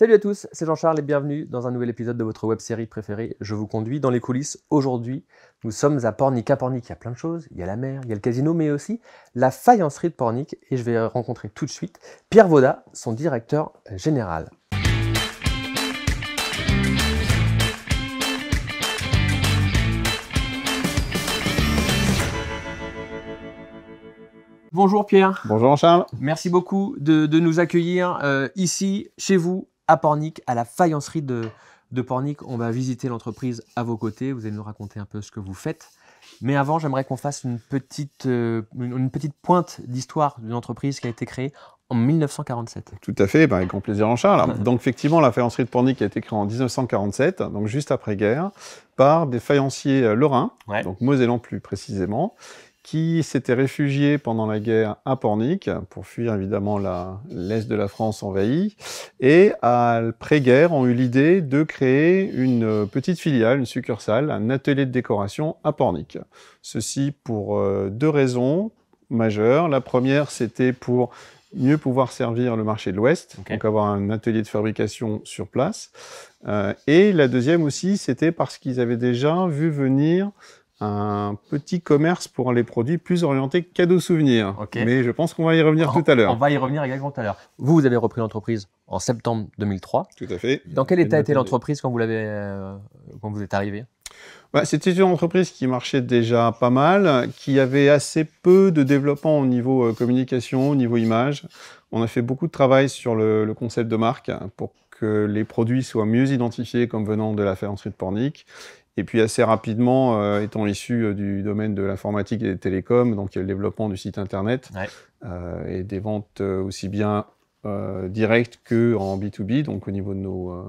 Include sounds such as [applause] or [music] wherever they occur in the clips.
Salut à tous, c'est Jean-Charles et bienvenue dans un nouvel épisode de votre web série préférée. Je vous conduis dans les coulisses. Aujourd'hui, nous sommes à Pornic. À Pornic, il y a plein de choses. Il y a la mer, il y a le casino, mais aussi la faïencerie de Pornic. Et je vais rencontrer tout de suite Pierre Vauda, son directeur général. Bonjour Pierre. Bonjour charles Merci beaucoup de, nous accueillir euh, ici, chez vous, à Pornic, à la faïencerie de, de Pornic. On va visiter l'entreprise à vos côtés. Vous allez nous raconter un peu ce que vous faites. Mais avant, j'aimerais qu'on fasse une petite, euh, une petite pointe d'histoire d'une entreprise qui a été créée en 1947. Tout à fait, avec grand plaisir en charge. [laughs] donc effectivement, la faïencerie de Pornic a été créée en 1947, donc juste après-guerre, par des faïenciers lorrains, donc Mosellan plus précisément, qui s'était réfugié pendant la guerre à Pornic, pour fuir évidemment l'Est de la France envahie, et après guerre ont eu l'idée de créer une petite filiale, une succursale, un atelier de décoration à Pornic. Ceci pour euh, deux raisons majeures. La première, c'était pour mieux pouvoir servir le marché de l'Ouest, donc avoir un atelier de fabrication sur place. Euh, et la deuxième aussi, c'était parce qu'ils avaient déjà vu venir un petit commerce pour les produits plus orientés cadeaux souvenirs. Mais je pense qu'on va y revenir tout à l'heure. On va y revenir également tout à l'heure. Vous, vous avez repris l'entreprise en septembre 2003. Tout à fait. Dans quel état était l'entreprise quand vous l'avez euh, quand vous êtes arrivé bah, C'était une entreprise qui marchait déjà pas mal, qui avait assez peu de développement au niveau euh, communication, au niveau image. On a fait beaucoup de travail sur le, concept de marque pour que les produits soient mieux identifiés comme venant de la ferme Street Pornic et puis assez rapidement, euh, étant issu euh, du domaine de l'informatique et des télécoms, donc le développement du site internet euh, et des ventes aussi bien directes qu'en B2B, donc au niveau de nos,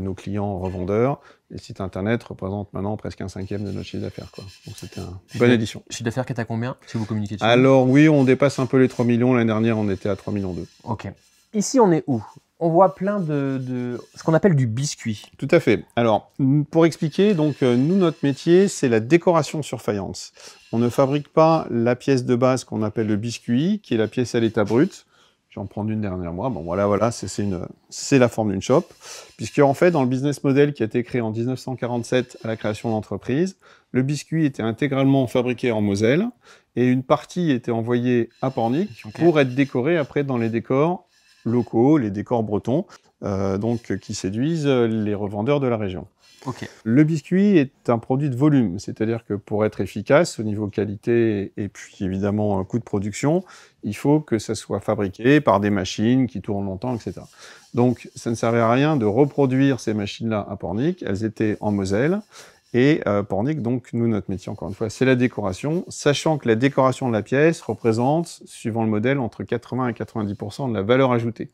nos clients revendeurs. Les sites internet représentent maintenant presque un cinquième de notre chiffre d'affaires. Donc c'était une bonne édition. Chiffre d'affaires qui est à combien si vous communiquez Alors oui, on dépasse un peu les 3 millions. L'année dernière, on était à 3 millions 2. Ok. Ici, on est où on voit plein de, ce qu'on appelle du biscuit. Tout à fait. Alors, pour expliquer, donc euh, nous, notre métier, c'est la décoration sur faïence. On ne fabrique pas la pièce de base qu'on appelle le biscuit, qui est la pièce à l'état brut. J'en prends une dernière moi. Bon, voilà, voilà, c'est la forme d'une shop. Puisque, en fait, dans le business model qui a été créé en 1947 à la création de l'entreprise, le biscuit était intégralement fabriqué en Moselle et une partie était envoyée à Pornic pour être décorée après dans les décors locaux, les décors bretons, euh, donc euh, qui séduisent euh, les revendeurs de la région. Le biscuit est un produit de volume, c'est-à-dire que pour être efficace au niveau qualité et puis évidemment coût de production, il faut que ça soit fabriqué par des machines qui tournent longtemps, etc. Donc ça ne servait à rien de reproduire ces machines-là à Pornic, elles étaient en Moselle, et euh, Pornic, donc, nous, notre métier, encore une fois, c'est la décoration, sachant que la décoration de la pièce représente, suivant le modèle, entre 80 et 90 de la valeur ajoutée.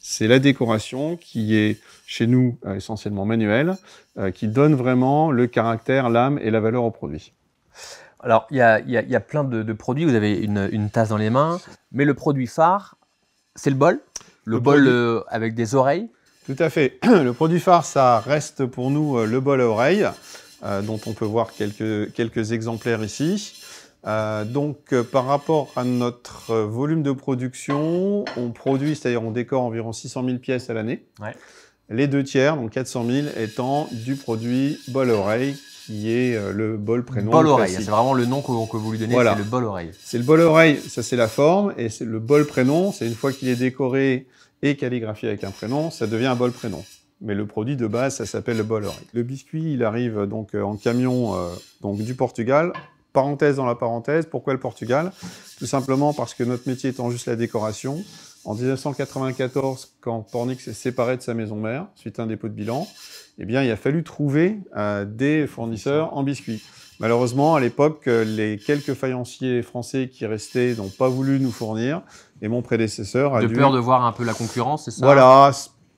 C'est la décoration qui est, chez nous, euh, essentiellement manuelle, euh, qui donne vraiment le caractère, l'âme et la valeur au produit. Alors, il y a, plein de, produits. Vous avez une, tasse dans les mains, mais le produit phare, c'est le bol. Le, bol euh, avec des oreilles Tout à fait. [clears throat] Le produit phare, ça reste pour nous le bol à oreilles. Euh, dont on peut voir quelques, quelques exemplaires ici. Euh, donc, euh, par rapport à notre volume de production, on produit, c'est-à-dire on décore environ 600 000 pièces à l'année. Les deux tiers, donc 400 000, étant du produit bol oreille, qui est le bol prénom. Bol oreille, c'est vraiment le nom que, que vous lui donnez, c'est le bol oreille. C'est le bol oreille, ça c'est la forme, et c'est le bol prénom, c'est une fois qu'il est décoré et calligraphié avec un prénom, ça devient un bol prénom mais le produit de base, ça s'appelle le Bolloré. Le biscuit, il arrive donc euh, en camion euh, donc du Portugal. Parenthèse dans la parenthèse, pourquoi le Portugal Tout simplement parce que notre métier étant juste la décoration, en 1994, quand Pornix s'est séparé de sa maison mère, suite à un dépôt de bilan, eh bien, il a fallu trouver euh, des fournisseurs en biscuits. Malheureusement, à l'époque, les quelques faïenciers français qui restaient n'ont pas voulu nous fournir. Et mon prédécesseur a de peur de voir un peu la concurrence, c'est ça Voilà,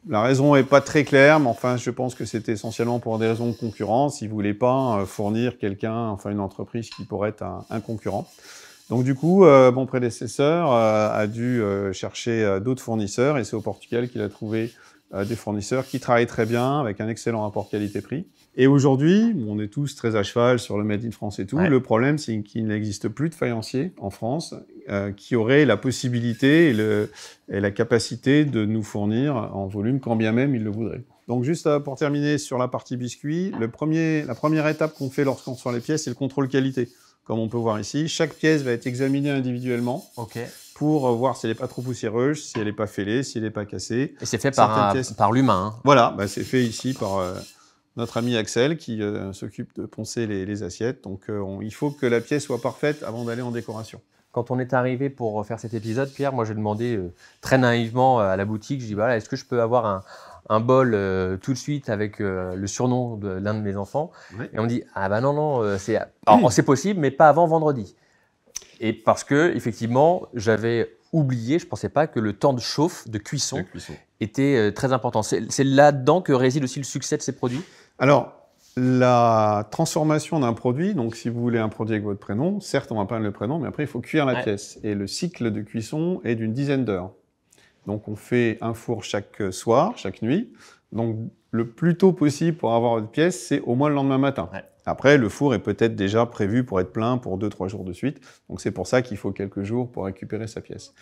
la raison n'est pas très claire, mais enfin, je pense que c'était essentiellement pour des raisons de concurrence. Ils ne voulaient pas euh, fournir quelqu'un, enfin une entreprise qui pourrait être un, concurrent. Donc du coup, euh, mon prédécesseur euh, a dû chercher d'autres fournisseurs et c'est au Portugal qu'il a trouvé euh, des fournisseurs qui travaillent très bien, avec un excellent rapport qualité-prix. Et aujourd'hui, on est tous très à cheval sur le Made in France et tout. Le problème, c'est qu'il n'existe plus de faïenciers en France euh, qui auraient la possibilité et, le, et, la capacité de nous fournir en volume quand bien même ils le voudraient. Donc juste euh, pour terminer sur la partie biscuit, le premier, la première étape qu'on fait lorsqu'on sort les pièces, c'est le contrôle qualité. Comme on peut voir ici, chaque pièce va être examinée individuellement. OK pour voir si elle n'est pas trop poussiéreuse, si elle n'est pas fêlée, si elle n'est pas cassée. Et c'est fait par, par l'humain. Hein. Voilà, bah, c'est fait ici par euh, notre ami Axel qui euh, s'occupe de poncer les, assiettes. Donc euh, il faut que la pièce soit parfaite avant d'aller en décoration. Quand on est arrivé pour faire cet épisode, Pierre, moi j'ai demandé très naïvement à la boutique, je dis voilà, est-ce que je peux avoir un, bol tout de suite avec le surnom de l'un de mes enfants. Et on dit, ah ben non, non, ah, oh, c'est possible, mais pas avant vendredi. Et parce que, effectivement, j'avais oublié, je ne pensais pas que le temps de chauffe, de cuisson, était euh, très important. C'est là-dedans que réside aussi le succès de ces produits Alors, la transformation d'un produit, donc si vous voulez un produit avec votre prénom, certes, on va peindre le prénom, mais après, il faut cuire la pièce. Et le cycle de cuisson est d'une dizaine d'heures. Donc, on fait un four chaque soir, chaque nuit. Donc, le plus tôt possible pour avoir votre pièce, c'est au moins le lendemain matin. Après, le four est peut-être déjà prévu pour être plein pour 2 trois jours de suite. Donc c'est pour ça qu'il faut quelques jours pour récupérer sa pièce.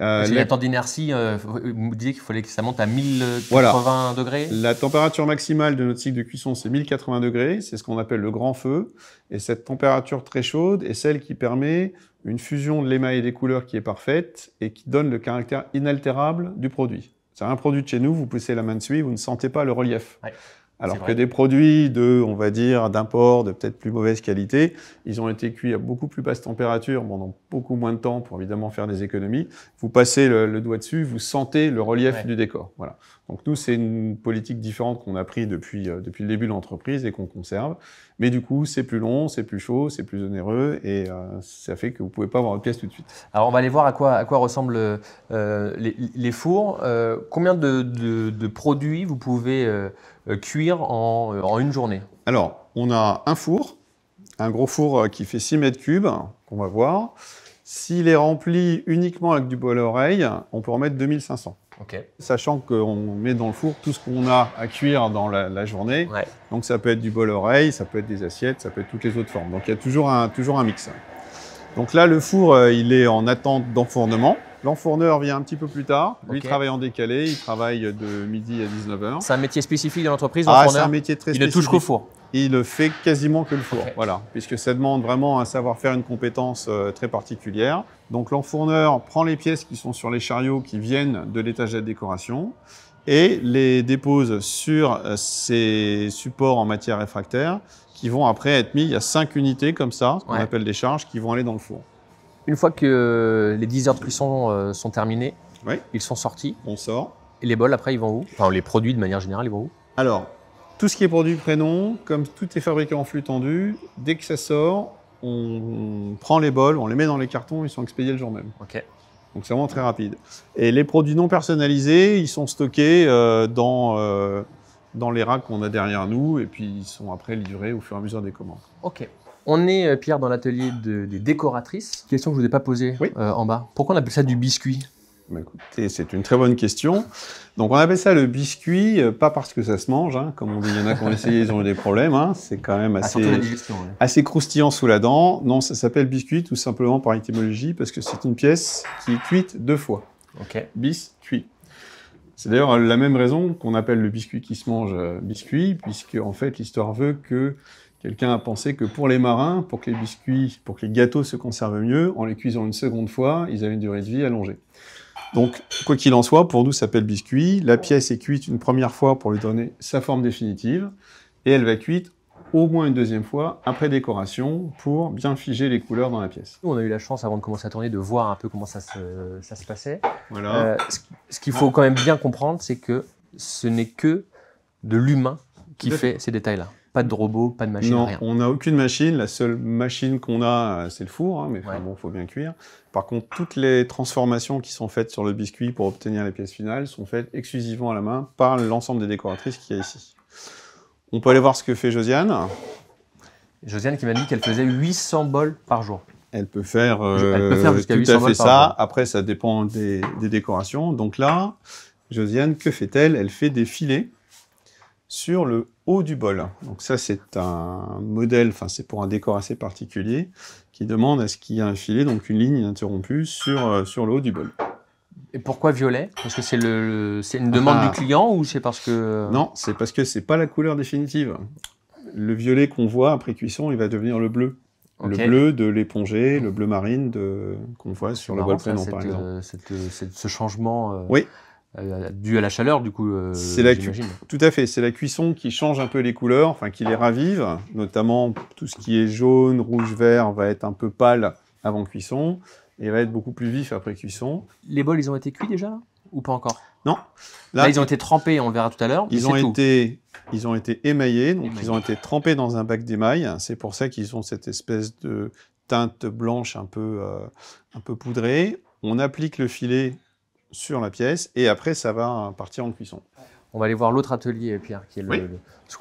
Euh, la... temps d'inertie euh, vous disiez qu'il fallait que ça monte à 1080 voilà. degrés La température maximale de notre cycle de cuisson, c'est 1080 degrés. C'est ce qu'on appelle le grand feu. Et cette température très chaude est celle qui permet une fusion de l'émail et des couleurs qui est parfaite et qui donne le caractère inaltérable du produit. C'est un produit de chez nous, vous poussez la main dessus, vous ne sentez pas le relief. Alors que des produits de, on va dire, d'import, de peut-être plus mauvaise qualité, ils ont été cuits à beaucoup plus basse température, pendant beaucoup moins de temps pour évidemment faire des économies. Vous passez le, doigt dessus, vous sentez le relief du décor. Voilà. Donc nous, c'est une politique différente qu'on a prise depuis, euh, depuis le début de l'entreprise et qu'on conserve. Mais du coup, c'est plus long, c'est plus chaud, c'est plus onéreux et euh, ça fait que vous ne pouvez pas avoir une pièce tout de suite. Alors, on va aller voir à quoi, ressemblent euh, les, fours. Euh, combien de, produits vous pouvez cuire en, une journée Alors, on a un four, un gros four qui fait 6 mètres cubes, qu'on va voir. S'il est rempli uniquement avec du bol à l'oreille, on peut en mettre 2500. Sachant qu'on met dans le four tout ce qu'on a à cuire dans la, journée. Donc ça peut être du bol oreille, ça peut être des assiettes, ça peut être toutes les autres formes. Donc il y a toujours un, toujours un mix. Donc là, le four, euh, il est en attente d'enfournement. L'enfourneur vient un petit peu plus tard. Lui, il travaille en décalé. Il travaille de midi à 19h. C'est un métier spécifique de l'entreprise, ah, l'enfourneur ah, c'est un métier très spécifique. Il ne touche qu'au four il ne fait quasiment que le four, voilà, puisque ça demande vraiment un savoir-faire, une compétence euh, très particulière. Donc l'enfourneur prend les pièces qui sont sur les chariots qui viennent de l'étage de décoration et les dépose sur euh, ces supports en matière réfractaire qui vont après être mis. Il y a cinq unités comme ça, ce qu'on appelle des charges, qui vont aller dans le four. Une fois que euh, les 10 heures de cuisson sont terminées, ils sont sortis. On sort. Et les bols après, ils vont où Enfin, les produits de manière générale, ils vont où Alors, tout ce qui est produit prénom, comme tout est fabriqué en flux tendu, dès que ça sort, on prend les bols, on les met dans les cartons, ils sont expédiés le jour même. Ok. Donc c'est vraiment très rapide. Et les produits non personnalisés, ils sont stockés euh, dans, euh, dans les racks qu'on a derrière nous et puis ils sont après livrés au fur et à mesure des commandes. Ok. On est, euh, Pierre, dans l'atelier des décoratrices. Question que je ne vous ai pas posée en bas. Pourquoi on appelle ça du biscuit bah, écoutez, c'est une très bonne question. Donc on appelle ça le biscuit, euh, pas parce que ça se mange, hein. comme on dit, il y en a qui ont essayé, ils ont eu des problèmes, hein. c'est quand même ah, assez, assez croustillant sous la dent. Non, ça s'appelle biscuit tout simplement par étymologie, parce que c'est une pièce qui est cuite deux fois. Ok. Biscuit. C'est d'ailleurs la même raison qu'on appelle le biscuit qui se mange euh, biscuit, puisque en fait l'histoire veut que Quelqu'un a pensé que pour les marins, pour que les biscuits, pour que les gâteaux se conservent mieux, en les cuisant une seconde fois, ils avaient une durée de vie allongée. Donc, quoi qu'il en soit, pour nous, ça s'appelle biscuit. La pièce est cuite une première fois pour lui donner sa forme définitive. Et elle va cuite au moins une deuxième fois après décoration pour bien figer les couleurs dans la pièce. On a eu la chance avant de commencer à tourner de voir un peu comment ça se, passait. Voilà. Euh, ce, qu'il faut quand même bien comprendre, c'est que ce n'est que de l'humain qui fait ces détails-là. Pas de robot, pas de machine, non, on n'a aucune machine. La seule machine qu'on a, euh, c'est le four, hein, mais bon, il faut bien cuire. Par contre, toutes les transformations qui sont faites sur le biscuit pour obtenir les pièces finales sont faites exclusivement à la main par l'ensemble des décoratrices qu'il y a ici. On peut aller voir ce que fait Josiane. Josiane qui m'a dit qu'elle faisait 800 bols par jour. Elle peut faire, euh, Elle jusqu'à 800 bols par ça. Après, ça dépend des décorations. Donc là, Josiane, que fait-elle Elle fait des filets sur le haut du bol. Donc ça, c'est un modèle, enfin c'est pour un décor assez particulier, qui demande à ce qu'il y ait un filet, donc une ligne interrompue sur, euh, sur le haut du bol. Et pourquoi violet Parce que c'est le, c'est une demande ah. du client ou c'est parce que... Non, c'est parce que c'est pas la couleur définitive. Le violet qu'on voit après cuisson, il va devenir le bleu. Le bleu de l'épongé, le bleu marine qu'on voit sur le bol prénom, par exemple. Euh, euh, ce changement... Oui, euh, dû à la chaleur, du coup. Euh, c'est tout à fait, c'est la cuisson qui change un peu les couleurs, enfin qui les ravive, notamment tout ce qui est jaune, rouge, vert va être un peu pâle avant cuisson et va être beaucoup plus vif après cuisson. Les bols, ils ont été cuits déjà ou pas encore Non. Là, ils ont été trempés, on verra tout à l'heure. Ils ont été, ils ont été émaillés, donc ils ont été trempés dans un bac d'émail. C'est pour ça qu'ils ont cette espèce de teinte blanche un peu, euh, un peu poudrée. On applique le filet sur la pièce et après ça va partir en cuisson. On va aller voir l'autre atelier, Pierre, qui est le, ce,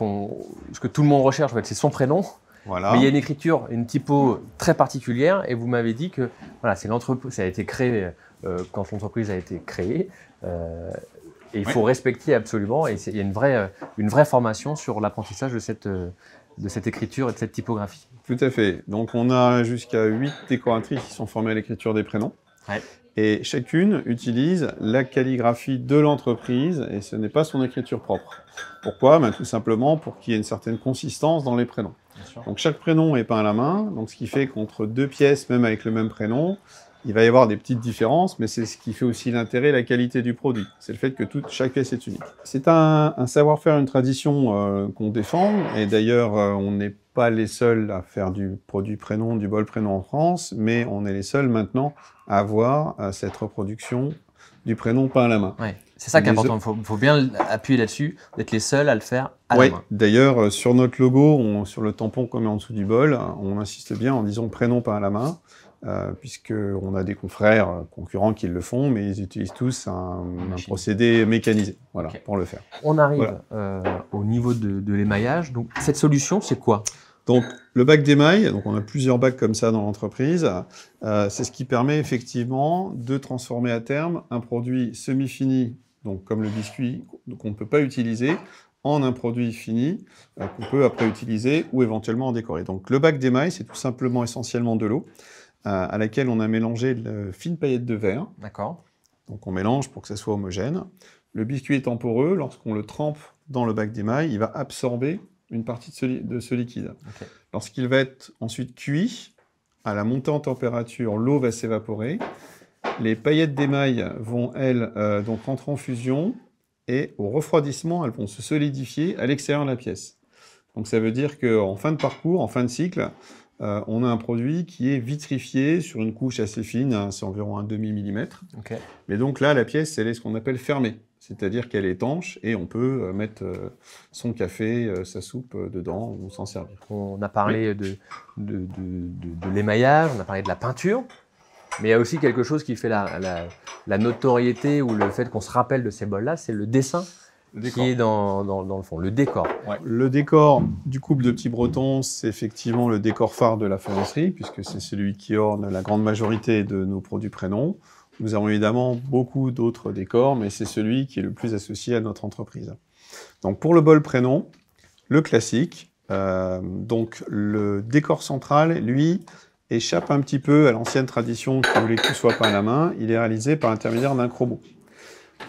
que tout le monde recherche, c'est son prénom. Voilà. Mais il y a une écriture, une typo très particulière, et vous m'avez dit que voilà, c'est ça a été créé euh, quand l'entreprise a été créée, euh, et il faut respecter absolument. Et il y a une vraie, euh, une vraie formation sur l'apprentissage de cette, de cette écriture et de cette typographie. Tout à fait. Donc on a jusqu'à 8 décoratrices qui sont formées à l'écriture des prénoms. Ouais et chacune utilise la calligraphie de l'entreprise et ce n'est pas son écriture propre. Pourquoi ben, Tout simplement pour qu'il y ait une certaine consistance dans les prénoms. Donc chaque prénom est peint à la main, donc ce qui fait qu'entre deux pièces, même avec le même prénom, il va y avoir des petites différences, mais c'est ce qui fait aussi l'intérêt la qualité du produit. C'est le fait que toute, chaque pièce est unique. C'est un, savoir-faire, une tradition euh, qu'on défend, et d'ailleurs, euh, on n'est pas les seuls à faire du produit prénom, du bol prénom en France, mais on est les seuls maintenant à avoir euh, cette reproduction du prénom peint à la main. Ouais. C'est ça qui est important, il faut, bien appuyer là-dessus, d'être les seuls à le faire à la main. D'ailleurs, sur notre logo, sur le tampon qu'on met en dessous du bol, on insiste bien en disant prénom peint à la main. Euh, puisqu'on a des confrères euh, concurrents qui le font, mais ils utilisent tous un, procédé mécanisé voilà, pour le faire. On arrive euh, au niveau de, l'émaillage. Donc, cette solution, c'est quoi donc, le bac d'émail, donc on a plusieurs bacs comme ça dans l'entreprise, c'est ce qui permet effectivement de transformer à terme un produit semi-fini, donc comme le biscuit qu'on ne peut pas utiliser, en un produit fini qu'on peut après utiliser ou éventuellement en décorer. Donc, le bac d'émail, c'est tout simplement essentiellement de l'eau à, laquelle on a mélangé de fine paillette de verre. D'accord. Donc on mélange pour que ça soit homogène. Le biscuit est temporeux. lorsqu'on le trempe dans le bac d'émail, il va absorber une partie de ce, liquide. Lorsqu'il va être ensuite cuit, à la montée en température, l'eau va s'évaporer. Les paillettes d'émail vont, elles, euh, donc rentrer en fusion et au refroidissement, elles vont se solidifier à l'extérieur de la pièce. Donc ça veut dire qu'en fin de parcours, en fin de cycle, euh, on a un produit qui est vitrifié sur une couche assez fine, hein, c'est environ un demi millimètre. Mais donc là, la pièce, elle est ce qu'on appelle fermée, c'est-à-dire qu'elle est étanche et on peut euh, mettre euh, son café, sa soupe dedans ou s'en servir. On a parlé de, l'émaillage, on a parlé de la peinture, mais il y a aussi quelque chose qui fait la notoriété ou le fait qu'on se rappelle de ces bols-là, c'est le dessin qui est dans, dans, le fond, le décor. Le décor du couple de petits bretons, c'est effectivement le décor phare de la faïencerie, puisque c'est celui qui orne la grande majorité de nos produits prénoms. Nous avons évidemment beaucoup d'autres décors, mais c'est celui qui est le plus associé à notre entreprise. Donc pour le bol prénom, le classique, euh, donc le décor central, lui, échappe un petit peu à l'ancienne tradition qui voulait que tout soit peint à la main. Il est réalisé par l'intermédiaire d'un chromo.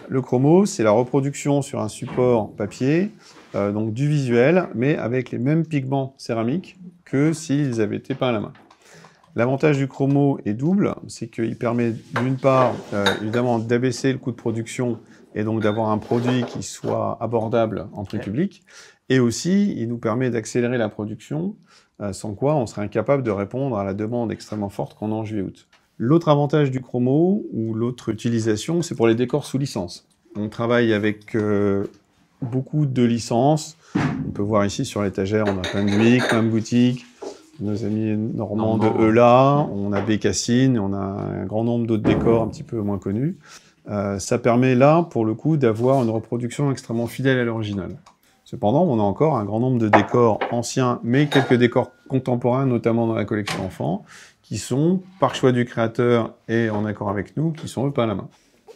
Le chromo, c'est la reproduction sur un support papier, euh, donc du visuel, mais avec les mêmes pigments céramiques que s'ils avaient été peints à la main. L'avantage du chromo est double, c'est qu'il permet d'une part, euh, évidemment, d'abaisser le coût de production et donc d'avoir un produit qui soit abordable en prix public, et aussi, il nous permet d'accélérer la production, euh, sans quoi on serait incapable de répondre à la demande extrêmement forte qu'on a en juillet-août. L'autre avantage du chromo, ou l'autre utilisation, c'est pour les décors sous licence. On travaille avec euh, beaucoup de licences. On peut voir ici sur l'étagère, on a plein de Boutique, nos amis normands de Eula, on a Bécassine, on a un grand nombre d'autres décors un petit peu moins connus. Euh, ça permet là, pour le coup, d'avoir une reproduction extrêmement fidèle à l'original. Cependant, on a encore un grand nombre de décors anciens, mais quelques décors contemporains, notamment dans la collection enfant, qui sont, par choix du créateur et en accord avec nous, qui sont eux pas à la main.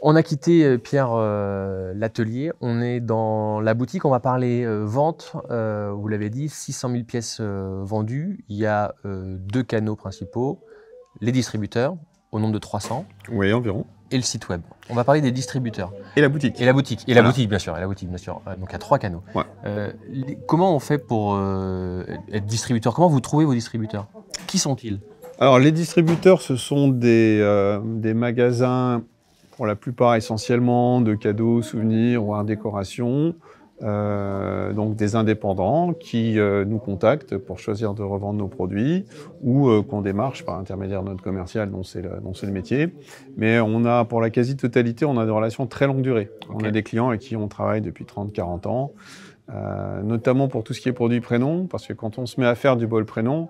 On a quitté, euh, Pierre, euh, l'atelier. On est dans la boutique. On va parler euh, vente. vous l'avez dit, 600 000 pièces vendues. Il y a deux canaux principaux. Les distributeurs, au nombre de 300. Oui, environ. Et le site web. On va parler des distributeurs. Et la boutique. Et la boutique. Et la boutique, bien sûr. Et la boutique, bien sûr. Donc, à trois canaux. comment on fait pour être distributeur Comment vous trouvez vos distributeurs Qui sont-ils alors, les distributeurs, ce sont euh, des, magasins, pour la plupart essentiellement de cadeaux, souvenirs ou art décoration. Euh, donc des indépendants qui euh, nous contactent pour choisir de revendre nos produits ou qu'on démarche par intermédiaire de notre commercial dont c'est le, métier. Mais on a, pour la quasi-totalité, on a des relations très longue durée. On a des clients avec qui on travaille depuis 30-40 ans, notamment pour tout ce qui est produit prénom, parce que quand on se met à faire du bol prénom,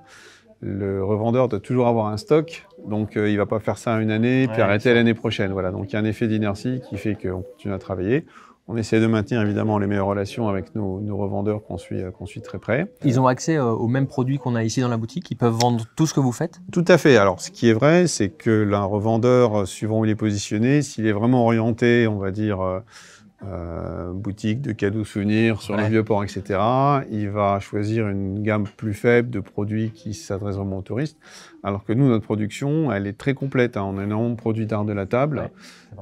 le revendeur doit toujours avoir un stock, donc euh, il ne va pas faire ça une année puis arrêter l'année prochaine. Voilà, donc il y a un effet d'inertie qui fait qu'on continue à travailler. On essaie de maintenir évidemment les meilleures relations avec nos, revendeurs qu'on suit, euh, qu'on suit très près. Ils ont accès euh, aux mêmes produits qu'on a ici dans la boutique Ils peuvent vendre tout ce que vous faites Tout à fait. Alors, ce qui est vrai, c'est que revendeur, suivant où il est positionné, s'il est vraiment orienté, on va dire, euh, boutique de cadeaux souvenirs sur les le vieux port, etc. Il va choisir une gamme plus faible de produits qui s'adressent vraiment aux touristes. Alors que nous, notre production, elle est très complète. en hein. On a énormément de produits d'art de la table,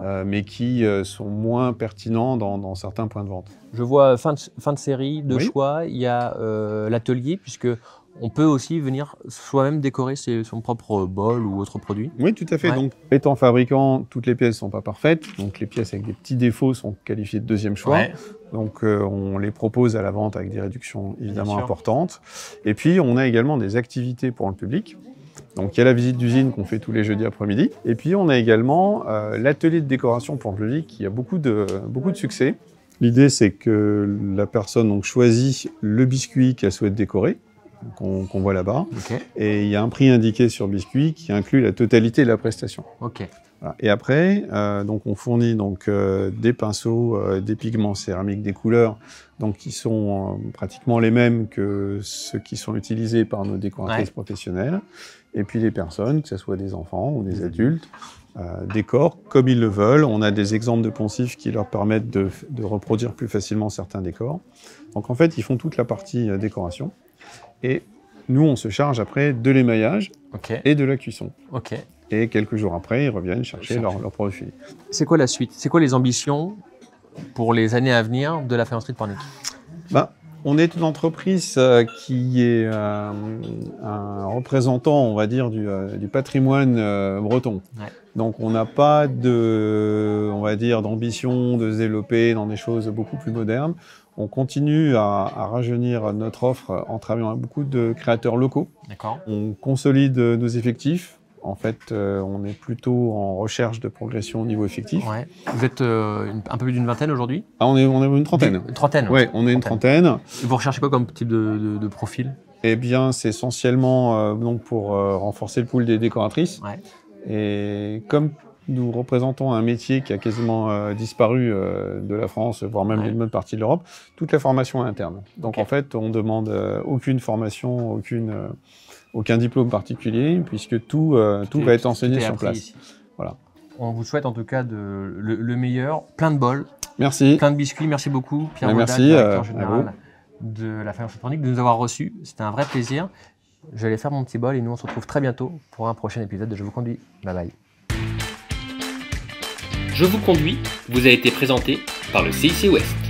euh, mais qui euh, sont moins pertinents dans, certains points de vente. Je vois fin de, série, de choix. Il y a l'atelier, puisque on peut aussi venir soi-même décorer son propre euh, bol ou autre produit. Oui, tout à fait. Donc, étant fabricant, toutes les pièces ne sont pas parfaites. Donc, les pièces avec des petits défauts sont qualifiées de deuxième choix. Donc, euh, on les propose à la vente avec des réductions évidemment importantes. Et puis, on a également des activités pour le public. Donc il y a la visite d'usine qu'on fait tous les jeudis après-midi. Et puis on a également euh, l'atelier de décoration pour le public qui a beaucoup de, beaucoup de succès. L'idée c'est que la personne donc, choisit le biscuit qu'elle souhaite décorer qu'on voit là-bas. Et il y a un prix indiqué sur biscuit qui inclut la totalité de la prestation. Et après, euh, donc on fournit donc euh, des pinceaux, euh, des pigments céramiques, des couleurs, donc qui sont pratiquement les mêmes que ceux qui sont utilisés par nos décoratrices professionnelles. Et puis les personnes, que ce soit des enfants ou des adultes, décorent comme ils le veulent. On a des exemples de poncifs qui leur permettent de reproduire plus facilement certains décors. Donc en fait, ils font toute la partie décoration. Et nous, on se charge après de l'émaillage et de la cuisson. Et quelques jours après, ils reviennent chercher leur, leur produit C'est quoi la suite C'est quoi les ambitions pour les années à venir de la faïencerie de Pornic ben, On est une entreprise euh, qui est euh, un représentant, on va dire, du, euh, patrimoine breton. Donc on n'a pas de, on va dire, d'ambition de se développer dans des choses beaucoup plus modernes. On continue à, rajeunir notre offre en travaillant avec beaucoup de créateurs locaux. On consolide nos effectifs. En fait, euh, on est plutôt en recherche de progression au niveau effectif. Vous êtes euh, un peu plus d'une vingtaine aujourd'hui ah, on, est, on est une trentaine. Une trentaine Oui, on est une trentaine. vous recherchez quoi comme type de, profil Eh bien, c'est essentiellement euh, donc pour renforcer le pool des décoratrices. Ouais. Et comme nous représentons un métier qui a quasiment euh, disparu euh, de la France, voire même d'une bonne partie de l'Europe, toute la formation est interne. Donc en fait, on ne demande euh, aucune formation, aucune, aucun diplôme particulier, puisque tout, tout, va être enseigné sur place. Voilà. On vous souhaite en tout cas le, meilleur, plein de bols. Plein de biscuits, merci beaucoup Pierre marie directeur général de la Finance de nous avoir reçus. C'était un vrai plaisir. Je vais aller faire mon petit bol et nous on se retrouve très bientôt pour un prochain épisode de Je vous conduis. Bye bye. Je vous conduis vous a été présenté par le CIC West.